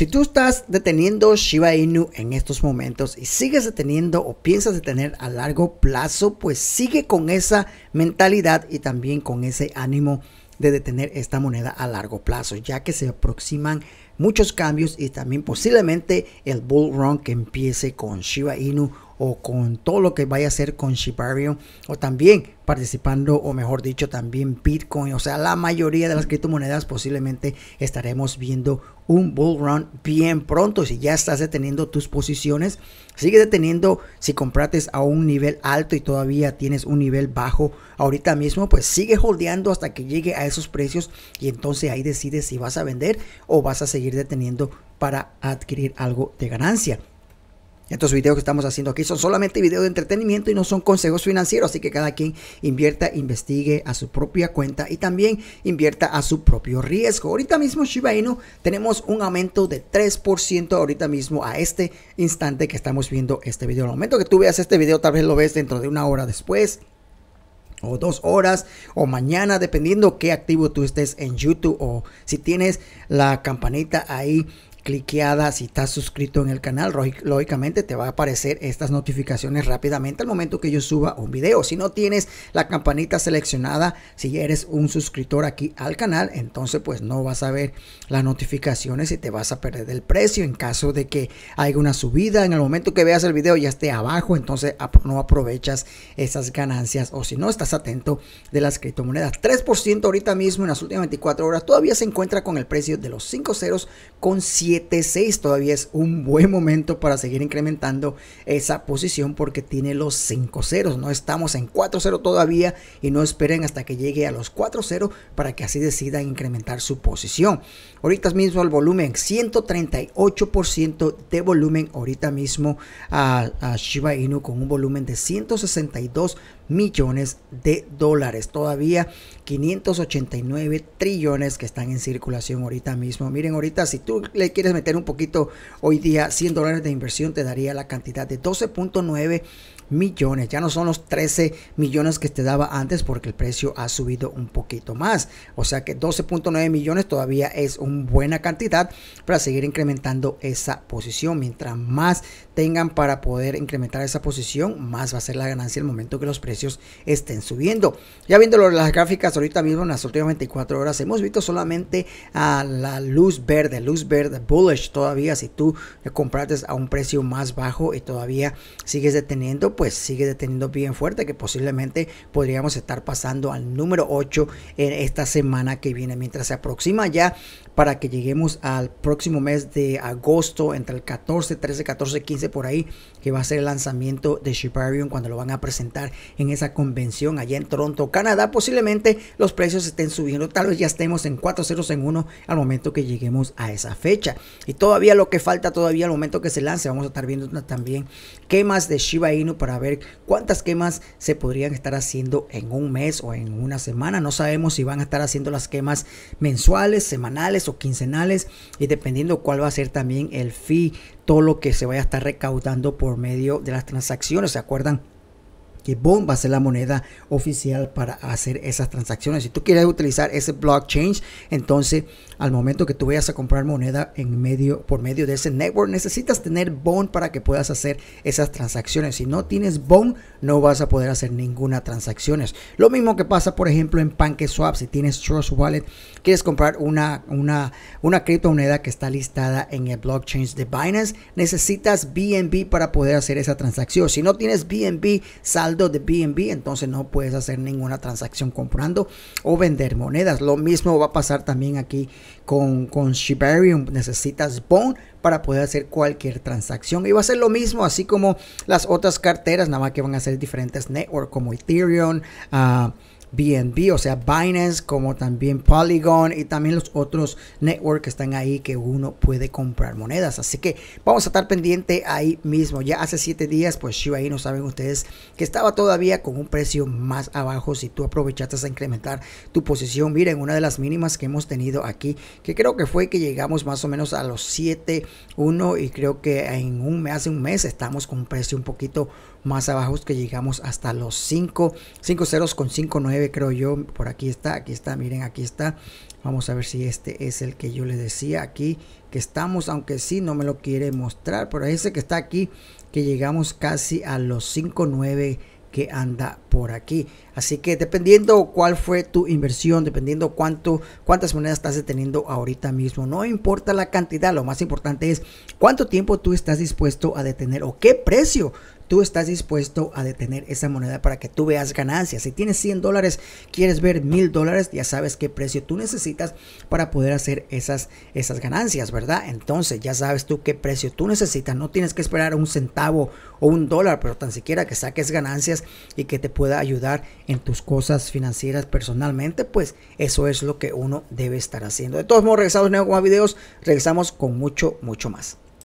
Si tú estás deteniendo Shiba Inu en estos momentos y sigues deteniendo o piensas detener a largo plazo, pues sigue con esa mentalidad y también con ese ánimo de detener esta moneda a largo plazo, ya que se aproximan muchos cambios y también posiblemente el bull run que empiece con Shiba Inu o con todo lo que vaya a hacer con Shibarium o también participando o mejor dicho también Bitcoin. O sea, la mayoría de las criptomonedas posiblemente estaremos viendo un bull run bien pronto. Si ya estás deteniendo tus posiciones, sigue deteniendo si comprates a un nivel alto y todavía tienes un nivel bajo ahorita mismo, pues sigue holdeando hasta que llegue a esos precios y entonces ahí decides si vas a vender o vas a seguir deteniendo para adquirir algo de ganancia. Estos videos que estamos haciendo aquí son solamente videos de entretenimiento y no son consejos financieros, así que cada quien invierta, investigue a su propia cuenta y también invierta a su propio riesgo. Ahorita mismo Shiba Inu tenemos un aumento de 3% ahorita mismo a este instante que estamos viendo este video. El momento que tú veas este video tal vez lo ves dentro de una hora después o dos horas o mañana dependiendo qué activo tú estés en YouTube o si tienes la campanita ahí cliqueada, si estás suscrito en el canal, lógicamente te va a aparecer estas notificaciones rápidamente al momento que yo suba un video. Si no tienes la campanita seleccionada, si eres un suscriptor aquí al canal, entonces pues no vas a ver las notificaciones y te vas a perder el precio en caso de que haya una subida. En el momento que veas el video ya esté abajo, entonces no aprovechas esas ganancias o si no estás atento de las criptomonedas. 3% ahorita mismo en las últimas 24 horas todavía se encuentra con el precio de los 5 ceros con T 6 todavía es un buen momento para seguir incrementando esa posición porque tiene los 5 ceros. No estamos en 4-0 todavía y no esperen hasta que llegue a los 4-0 para que así decidan incrementar su posición. Ahorita mismo el volumen, 138% de volumen. Ahorita mismo a, a Shiba Inu con un volumen de 162 millones de dólares. Todavía 589 trillones que están en circulación ahorita mismo. Miren, ahorita si tú le quieres quieres meter un poquito hoy día, 100 dólares de inversión te daría la cantidad de 12.9 millones. Ya no son los 13 millones que te daba antes porque el precio ha subido un poquito más. O sea que 12.9 millones todavía es una buena cantidad para seguir incrementando esa posición. Mientras más tengan para poder incrementar esa posición, más va a ser la ganancia el momento que los precios estén subiendo. Ya viendo las gráficas ahorita mismo en las últimas 24 horas, hemos visto solamente a la luz verde, luz verde, bullish todavía. Si tú compraste a un precio más bajo y todavía sigues deteniendo, pues sigue deteniendo bien fuerte que posiblemente podríamos estar pasando al número 8 en esta semana que viene. Mientras se aproxima ya para que lleguemos al próximo mes de agosto, entre el 14, 13, 14, 15 por ahí, que va a ser el lanzamiento de Shibarium cuando lo van a presentar en esa convención allá en Toronto, Canadá. Posiblemente los precios estén subiendo, tal vez ya estemos en 4 ceros en 1 al momento que lleguemos a esa fecha. Y todavía lo que falta, todavía al momento que se lance, vamos a estar viendo también quemas de Shiba Inu para ver cuántas quemas se podrían estar haciendo en un mes o en una semana. No sabemos si van a estar haciendo las quemas mensuales, semanales o quincenales y dependiendo cuál va a ser también el fee, todo lo que se vaya a estar recaudando por medio de las transacciones. ¿Se acuerdan? que Bond va a ser la moneda oficial para hacer esas transacciones. Si tú quieres utilizar ese blockchain, entonces al momento que tú vayas a comprar moneda en medio, por medio de ese network, necesitas tener bond para que puedas hacer esas transacciones. Si no tienes bond, no vas a poder hacer ninguna transacción. Lo mismo que pasa, por ejemplo, en PancakeSwap. Si tienes Trust Wallet, quieres comprar una, una, una criptomoneda que está listada en el blockchain de Binance, necesitas BNB para poder hacer esa transacción. Si no tienes BNB, sal de BNB, entonces no puedes hacer ninguna transacción comprando o vender monedas. Lo mismo va a pasar también aquí con, con Shibarium. Necesitas Bone para poder hacer cualquier transacción. Y va a ser lo mismo, así como las otras carteras, nada más que van a ser diferentes network como Ethereum. Ah, BNB, o sea, Binance, como también Polygon y también los otros networks que están ahí que uno puede comprar monedas. Así que vamos a estar pendiente ahí mismo. Ya hace 7 días, pues ahí no saben ustedes que estaba todavía con un precio más abajo. Si tú aprovechaste a incrementar tu posición, miren, una de las mínimas que hemos tenido aquí, que creo que fue que llegamos más o menos a los 7.1 y creo que en un mes, hace un mes estamos con un precio un poquito más abajo que llegamos hasta los 5, con creo yo, por aquí está, aquí está, miren, aquí está. Vamos a ver si este es el que yo le decía aquí que estamos, aunque sí no me lo quiere mostrar, pero ese que está aquí, que llegamos casi a los 5.9 que anda por aquí. Así que dependiendo cuál fue tu inversión, dependiendo cuánto, cuántas monedas estás deteniendo ahorita mismo, no importa la cantidad, lo más importante es cuánto tiempo tú estás dispuesto a detener o qué precio tú estás dispuesto a detener esa moneda para que tú veas ganancias. Si tienes 100 dólares, quieres ver 1000 dólares, ya sabes qué precio tú necesitas para poder hacer esas, esas ganancias, ¿verdad? Entonces ya sabes tú qué precio tú necesitas. No tienes que esperar un centavo o un dólar, pero tan siquiera que saques ganancias y que te pueda ayudar en tus cosas financieras personalmente, pues eso es lo que uno debe estar haciendo. De todos modos, regresamos nuevo con más videos, regresamos con mucho, mucho más.